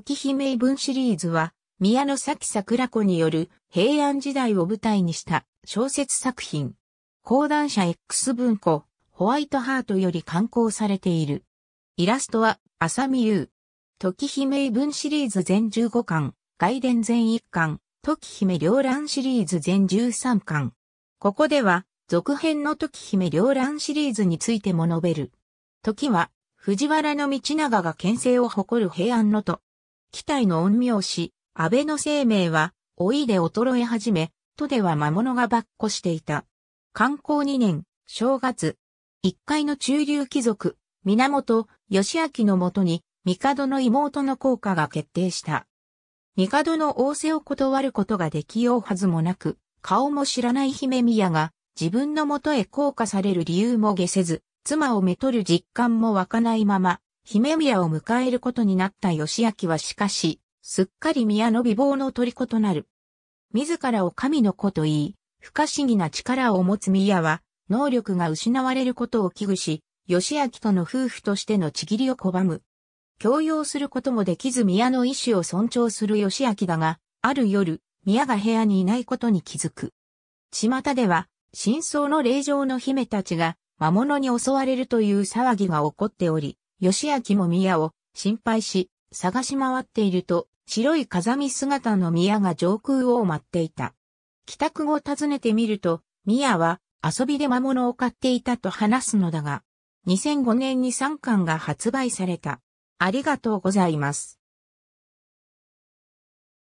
時姫文シリーズは、宮野崎桜子による平安時代を舞台にした小説作品。講談社 X 文庫、ホワイトハートより刊行されている。イラストは、浅見優。時姫文シリーズ全15巻、外伝全1巻、時姫両乱シリーズ全13巻。ここでは、続編の時姫両乱シリーズについても述べる。時は、藤原道長が牽制を誇る平安のと、期待の陰陽師、安倍の生命は、老いで衰え始め、都では魔物がばっこしていた。観光2年、正月、一階の中流貴族、源義明のもとに、帝の妹の効果が決定した。帝の仰せを断ることができようはずもなく、顔も知らない姫宮が、自分のもとへ降下される理由も下せず、妻をめとる実感も湧かないまま、姫宮を迎えることになった義明はしかし、すっかり宮の美貌の虜となる。自らを神の子と言い、不可思議な力を持つ宮は、能力が失われることを危惧し、義明との夫婦としてのちぎりを拒む。強要することもできず宮の意志を尊重する義明だが、ある夜、宮が部屋にいないことに気づく。巷では、真相の霊場の姫たちが魔物に襲われるという騒ぎが起こっており、吉明も宮を心配し、探し回っていると、白い風見姿の宮が上空を待っていた。帰宅後訪ねてみると、宮は遊びで魔物を飼っていたと話すのだが、2005年に3巻が発売された。ありがとうございます。